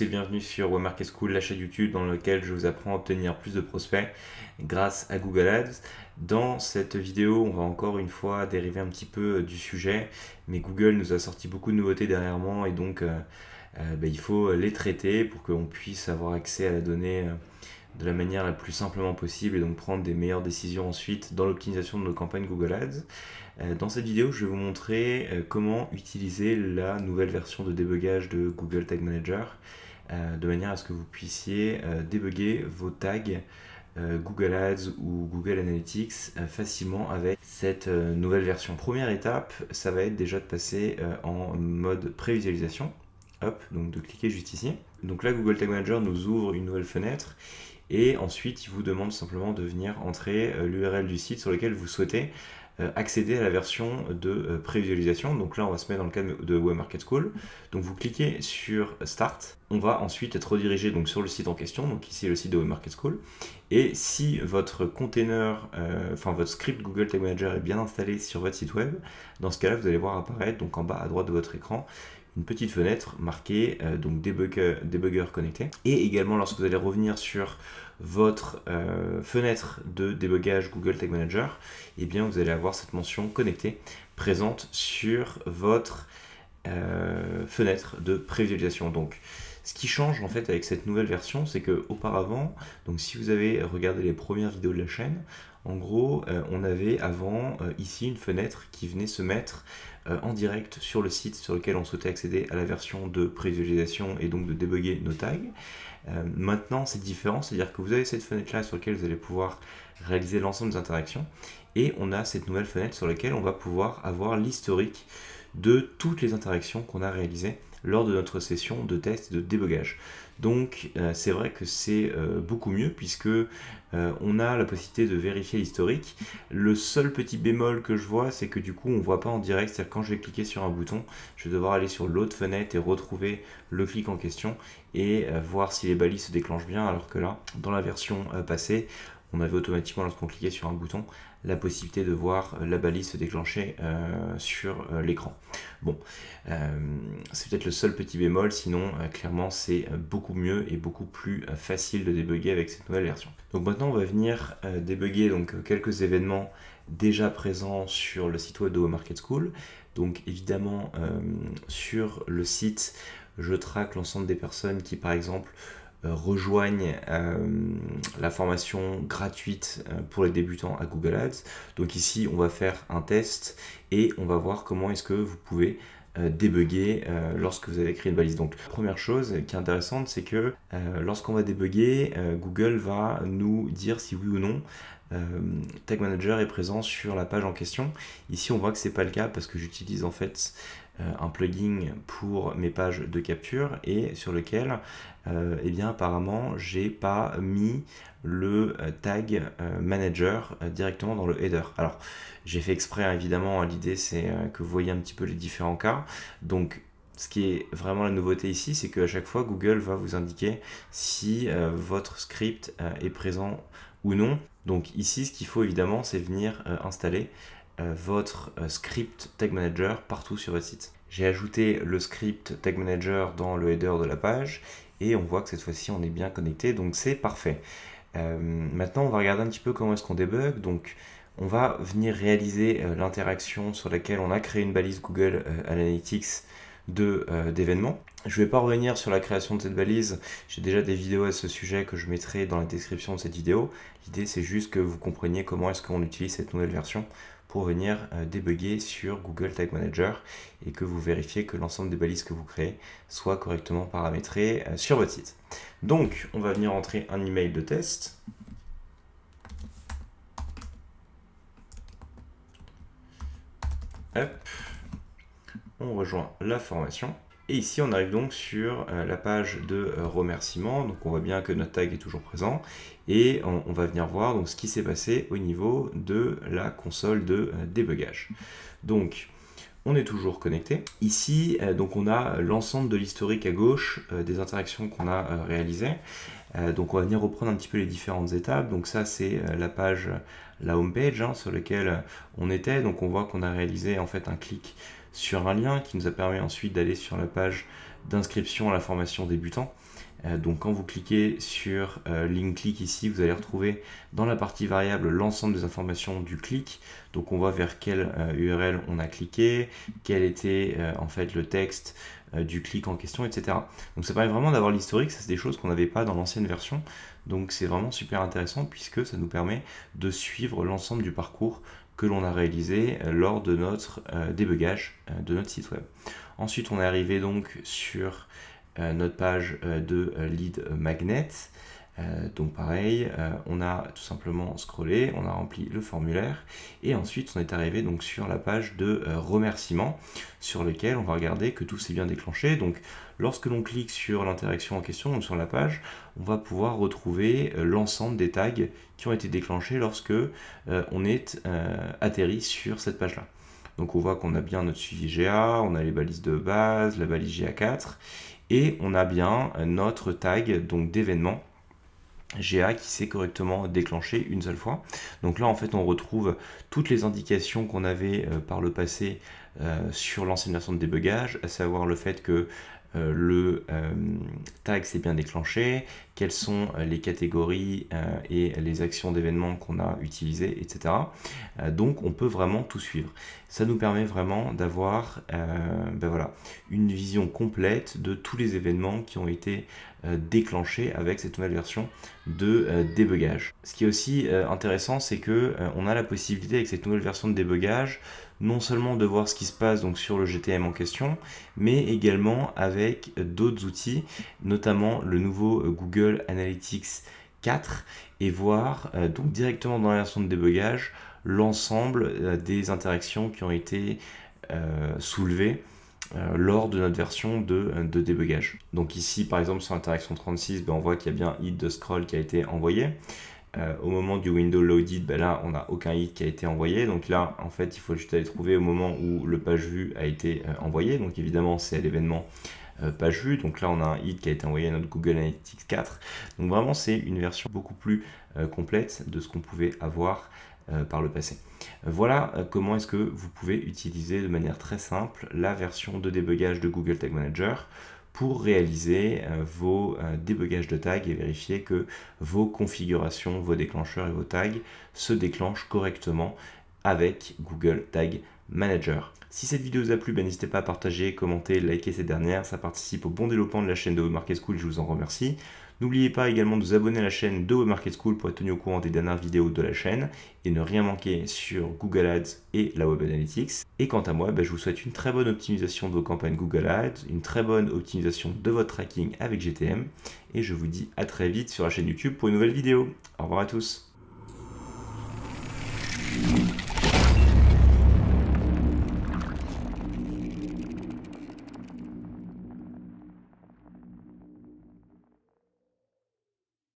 et bienvenue sur Webmarket School, la chaîne YouTube dans laquelle je vous apprends à obtenir plus de prospects grâce à Google Ads. Dans cette vidéo, on va encore une fois dériver un petit peu euh, du sujet, mais Google nous a sorti beaucoup de nouveautés dernièrement et donc euh, euh, bah, il faut les traiter pour qu'on puisse avoir accès à la donnée de la manière la plus simplement possible et donc prendre des meilleures décisions ensuite dans l'optimisation de nos campagnes Google Ads. Euh, dans cette vidéo, je vais vous montrer euh, comment utiliser la nouvelle version de débogage de Google Tag Manager euh, de manière à ce que vous puissiez débugger vos tags Google Ads ou Google Analytics facilement avec cette nouvelle version. Première étape, ça va être déjà de passer en mode prévisualisation. Hop, donc de cliquer juste ici. Donc là, Google Tag Manager nous ouvre une nouvelle fenêtre et ensuite, il vous demande simplement de venir entrer euh, l'URL du site sur lequel vous souhaitez euh, accéder à la version de euh, prévisualisation. Donc là, on va se mettre dans le cadre de Web School. Donc vous cliquez sur Start. On va ensuite être redirigé donc sur le site en question. Donc ici, le site de WebMarketSchool. School. Et si votre container, enfin votre script Google Tag Manager est bien installé sur votre site web, dans ce cas-là, vous allez voir apparaître donc en bas à droite de votre écran une petite fenêtre marquée euh, donc débugger connecté. Et également lorsque vous allez revenir sur votre euh, fenêtre de débogage Google Tag Manager, et eh bien vous allez avoir cette mention connectée présente sur votre euh, fenêtre de prévisualisation. Donc ce qui change en fait avec cette nouvelle version, c'est que auparavant, donc si vous avez regardé les premières vidéos de la chaîne, en gros, euh, on avait avant euh, ici une fenêtre qui venait se mettre euh, en direct sur le site sur lequel on souhaitait accéder à la version de prévisualisation et donc de débugger nos tags. maintenant, c'est différent, c'est-à-dire que vous avez cette fenêtre-là sur laquelle vous allez pouvoir réaliser l'ensemble des interactions et on a cette nouvelle fenêtre sur laquelle on va pouvoir avoir l'historique de toutes les interactions qu'on a réalisées lors de notre session de test et de débogage. Donc euh, c'est vrai que c'est euh, beaucoup mieux puisque euh, on a la possibilité de vérifier l'historique. Le seul petit bémol que je vois, c'est que du coup on ne voit pas en direct, c'est-à-dire quand je vais cliquer sur un bouton, je vais devoir aller sur l'autre fenêtre et retrouver le clic en question et voir si les balises se déclenchent bien alors que là, dans la version passée, on avait automatiquement, lorsqu'on cliquait sur un bouton, la possibilité de voir euh, la balise se déclencher euh, sur euh, l'écran. Bon, c'est peut-être le seul petit bémol, sinon clairement c'est beaucoup mieux et beaucoup plus facile de débugger avec cette nouvelle version. Donc maintenant on va venir débugger donc, quelques événements déjà présents sur le site web de Market School. Donc évidemment sur le site je traque l'ensemble des personnes qui par exemple euh, rejoignent euh, la formation gratuite euh, pour les débutants à Google Ads. Donc ici, on va faire un test et on va voir comment est-ce que vous pouvez débugger lorsque vous avez créé une balise. Donc première chose qui est intéressante, c'est que lorsqu'on va débugger, Google va nous dire si oui ou non Tag Manager est présent sur la page en question. Ici, on voit que c'est pas le cas parce que j'utilise en fait euh, un plugin pour mes pages de capture et sur lequel euh, eh bien apparemment j'ai pas mis le euh, tag euh, manager directement dans le header. Alors j'ai fait exprès hein, évidemment, hein, l'idée c'est que vous voyez un petit peu les différents cas. Donc ce qui est vraiment la nouveauté ici, c'est qu'à chaque fois Google va vous indiquer si votre script est présent ou non. Donc ici, ce qu'il faut évidemment, c'est venir installer euh, votre euh, script Tag Manager partout sur votre site. J'ai ajouté le script Tag Manager dans le header de la page et on voit que cette fois-ci on est bien connecté, donc c'est parfait. Euh, maintenant on va regarder un petit peu comment est-ce qu'on débug. Donc on va venir réaliser l'interaction sur laquelle on a créé une balise Google Analytics Analytics d'événements. Je ne vais pas revenir sur la création de cette balise, j'ai déjà des vidéos à ce sujet que je mettrai dans la description de cette vidéo. L'idée c'est juste que vous compreniez comment est-ce qu'on utilise cette nouvelle version pour venir euh, débugger sur Google Tag Manager et que vous vérifiez que l'ensemble des balises que vous créez soit correctement paramétrées euh, sur votre site. Donc, on va venir entrer un email de test. Hop. On rejoint la formation. Et ici, on arrive donc sur euh, la page de euh, remerciement. Donc, on voit bien que notre tag est toujours présent. Et on, va venir voir donc, ce qui s'est passé au niveau de la console de euh, débugage. Donc, on est toujours connecté. Ici, donc, on a l'ensemble de l'historique à gauche des interactions qu'on a réalisées. donc, on va venir reprendre un petit peu les différentes étapes. Donc, ça, c'est la page, la home page hein, sur laquelle on était. Donc, on voit qu'on a réalisé en fait un clic sur un lien qui nous a permis ensuite d'aller sur la page d'inscription à la formation débutant. Euh, donc quand vous cliquez sur euh, Link LinkClick ici, vous allez retrouver dans la partie variable l'ensemble des informations du clic. Donc on voit vers quelle URL euh, on a cliqué, quel était en fait le texte du clic en question, etc. Donc ça permet vraiment d'avoir l'historique, ça c'est des choses qu'on n'avait pas dans l'ancienne version. Donc c'est vraiment super intéressant puisque ça nous permet de suivre l'ensemble du parcours que l'on a réalisé euh, lors de notre euh, débugage euh, de notre site web. Ensuite, on est arrivé donc sur notre page de lead magnet euh, donc pareil, euh, on a tout simplement scrollé, on a rempli le formulaire et ensuite on est arrivé donc sur la page de euh, remerciement sur lequel on va regarder que tout s'est bien déclenché. Donc lorsque l'on clique sur l'interaction en question, donc sur la page, on va pouvoir retrouver l'ensemble des tags qui ont été déclenchés lorsque on est atterri sur cette page-là. Donc on voit qu'on a bien notre suivi GA, on a les balises de base, la balise GA4 et on a bien notre tag donc d'événement GA qui s'est correctement déclenché une seule fois. Donc là, en fait, on retrouve toutes les indications qu'on avait euh, par le passé euh, sur l'ancienne version de débugage, à savoir le fait que euh, le euh, tag s'est bien déclenché, quelles sont euh, les catégories et les actions d'événements qu'on a utilisées, etc. donc on peut vraiment tout suivre. Ça nous permet vraiment d'avoir ben voilà, une vision complète de tous les événements qui ont été déclenchés avec cette nouvelle version de débugage. Ce qui est aussi intéressant, c'est que on a la possibilité avec cette nouvelle version de débugage non seulement de voir ce qui se passe donc sur le GTM en question, mais également avec d'autres outils, notamment le nouveau euh, Google Analytics 4 et voir euh, donc directement dans la version de débogage l'ensemble euh, des interactions qui ont été soulevées lors de notre version de, de débogage. Donc ici par exemple sur interaction 36 ben, on voit qu'il y a bien hit de scroll qui a été envoyé. au moment du window loaded, ben là on n'a aucun hit qui a été envoyé. Donc là en fait il faut juste aller trouver au moment où le page vue a été envoyé. Donc évidemment c'est à l'événement euh, page vue. Donc là, on a un hit qui a été envoyé à notre Google Analytics 4. Donc vraiment, c'est une version beaucoup plus euh, complète de ce qu'on pouvait avoir euh, par le passé. Voilà comment est-ce que vous pouvez utiliser de manière très simple la version de débogage de Google Tag Manager pour réaliser vos débogages de tags et vérifier que vos configurations, vos déclencheurs et vos tags se déclenchent correctement avec Google Tag Manager. Si cette vidéo vous a plu, ben, n'hésitez pas à partager, commenter, liker ces dernières. Ça participe au bon développement de la chaîne de WebMarketSchool Market School. Je vous en remercie. N'oubliez pas également de vous abonner à la chaîne de WebMarketSchool School pour être tenu au courant des dernières vidéos de la chaîne et ne rien manquer sur Google Ads et la Web Analytics. Et quant à moi, ben, je vous souhaite une très bonne optimisation de vos campagnes Google Ads, une très bonne optimisation de votre tracking avec GTM et je vous dis à très vite sur la chaîne YouTube pour une nouvelle vidéo. Au revoir à tous.